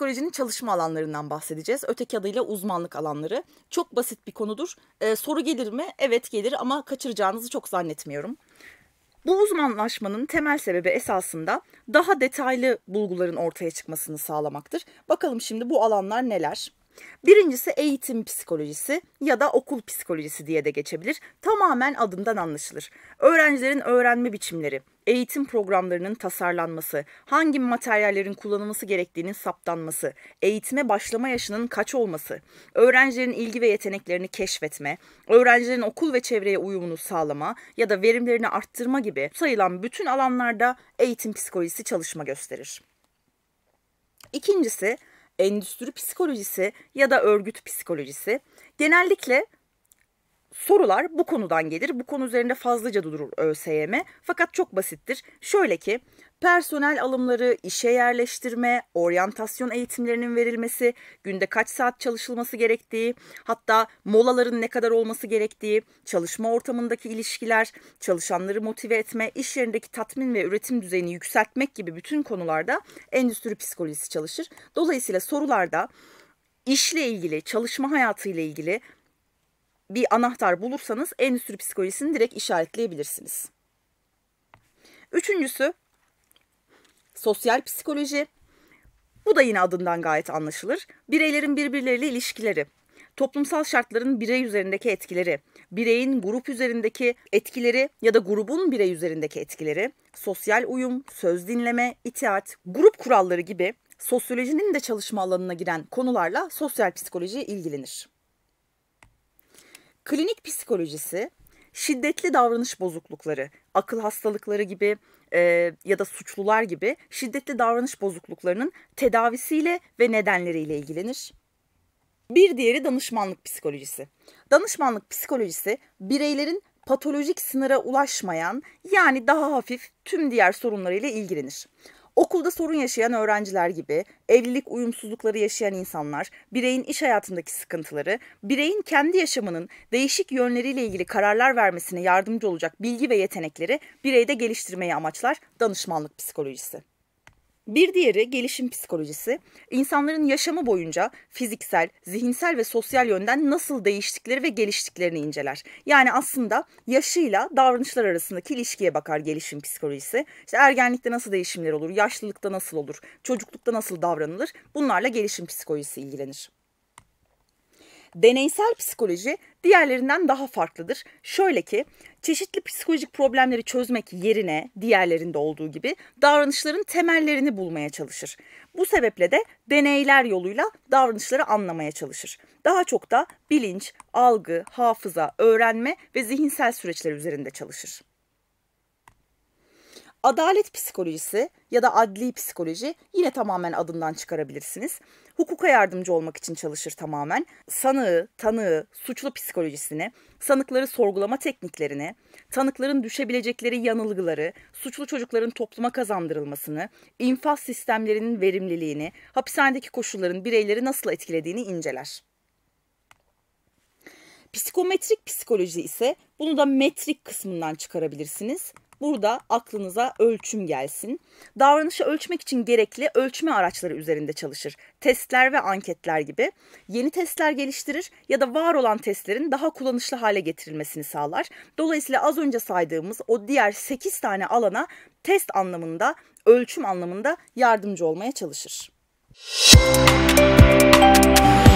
psikolojinin çalışma alanlarından bahsedeceğiz. Öteki adıyla uzmanlık alanları. Çok basit bir konudur. Ee, soru gelir mi? Evet gelir ama kaçıracağınızı çok zannetmiyorum. Bu uzmanlaşmanın temel sebebi esasında daha detaylı bulguların ortaya çıkmasını sağlamaktır. Bakalım şimdi bu alanlar neler? Birincisi eğitim psikolojisi ya da okul psikolojisi diye de geçebilir. Tamamen adından anlaşılır. Öğrencilerin öğrenme biçimleri, eğitim programlarının tasarlanması, hangi materyallerin kullanılması gerektiğinin saptanması, eğitime başlama yaşının kaç olması, öğrencilerin ilgi ve yeteneklerini keşfetme, öğrencilerin okul ve çevreye uyumunu sağlama ya da verimlerini arttırma gibi sayılan bütün alanlarda eğitim psikolojisi çalışma gösterir. İkincisi endüstri psikolojisi ya da örgüt psikolojisi genellikle sorular bu konudan gelir. Bu konu üzerinde fazlaca durur ÖSYM. Fakat çok basittir. Şöyle ki personel alımları, işe yerleştirme, oryantasyon eğitimlerinin verilmesi, günde kaç saat çalışılması gerektiği, hatta molaların ne kadar olması gerektiği, çalışma ortamındaki ilişkiler, çalışanları motive etme, iş yerindeki tatmin ve üretim düzeyini yükseltmek gibi bütün konularda endüstri psikolojisi çalışır. Dolayısıyla sorularda işle ilgili, çalışma hayatıyla ilgili bir anahtar bulursanız endüstri psikolojisini direkt işaretleyebilirsiniz. Üçüncüsü sosyal psikoloji. Bu da yine adından gayet anlaşılır. Bireylerin birbirleriyle ilişkileri, toplumsal şartların birey üzerindeki etkileri, bireyin grup üzerindeki etkileri ya da grubun birey üzerindeki etkileri, sosyal uyum, söz dinleme, itaat, grup kuralları gibi sosyolojinin de çalışma alanına giren konularla sosyal psikoloji ilgilenir. Klinik psikolojisi şiddetli davranış bozuklukları, akıl hastalıkları gibi e, ya da suçlular gibi şiddetli davranış bozukluklarının tedavisiyle ve nedenleriyle ilgilenir. Bir diğeri danışmanlık psikolojisi. Danışmanlık psikolojisi bireylerin patolojik sınıra ulaşmayan yani daha hafif tüm diğer sorunlarıyla ilgilenir. Okulda sorun yaşayan öğrenciler gibi, evlilik uyumsuzlukları yaşayan insanlar, bireyin iş hayatındaki sıkıntıları, bireyin kendi yaşamının değişik yönleriyle ilgili kararlar vermesine yardımcı olacak bilgi ve yetenekleri bireyde geliştirmeyi amaçlar danışmanlık psikolojisi. Bir diğeri gelişim psikolojisi. İnsanların yaşamı boyunca fiziksel, zihinsel ve sosyal yönden nasıl değiştikleri ve geliştiklerini inceler. Yani aslında yaşıyla davranışlar arasındaki ilişkiye bakar gelişim psikolojisi. İşte ergenlikte nasıl değişimler olur, yaşlılıkta nasıl olur, çocuklukta nasıl davranılır bunlarla gelişim psikolojisi ilgilenir. Deneysel psikoloji diğerlerinden daha farklıdır. Şöyle ki çeşitli psikolojik problemleri çözmek yerine diğerlerinde olduğu gibi davranışların temellerini bulmaya çalışır. Bu sebeple de deneyler yoluyla davranışları anlamaya çalışır. Daha çok da bilinç, algı, hafıza, öğrenme ve zihinsel süreçler üzerinde çalışır. Adalet psikolojisi ya da adli psikoloji yine tamamen adından çıkarabilirsiniz. Hukuka yardımcı olmak için çalışır tamamen. Sanığı, tanığı, suçlu psikolojisini, sanıkları sorgulama tekniklerini, tanıkların düşebilecekleri yanılgıları, suçlu çocukların topluma kazandırılmasını, infaz sistemlerinin verimliliğini, hapishanedeki koşulların bireyleri nasıl etkilediğini inceler. Psikometrik psikoloji ise bunu da metrik kısmından çıkarabilirsiniz. Burada aklınıza ölçüm gelsin. Davranışı ölçmek için gerekli ölçme araçları üzerinde çalışır. Testler ve anketler gibi. Yeni testler geliştirir ya da var olan testlerin daha kullanışlı hale getirilmesini sağlar. Dolayısıyla az önce saydığımız o diğer 8 tane alana test anlamında, ölçüm anlamında yardımcı olmaya çalışır. Müzik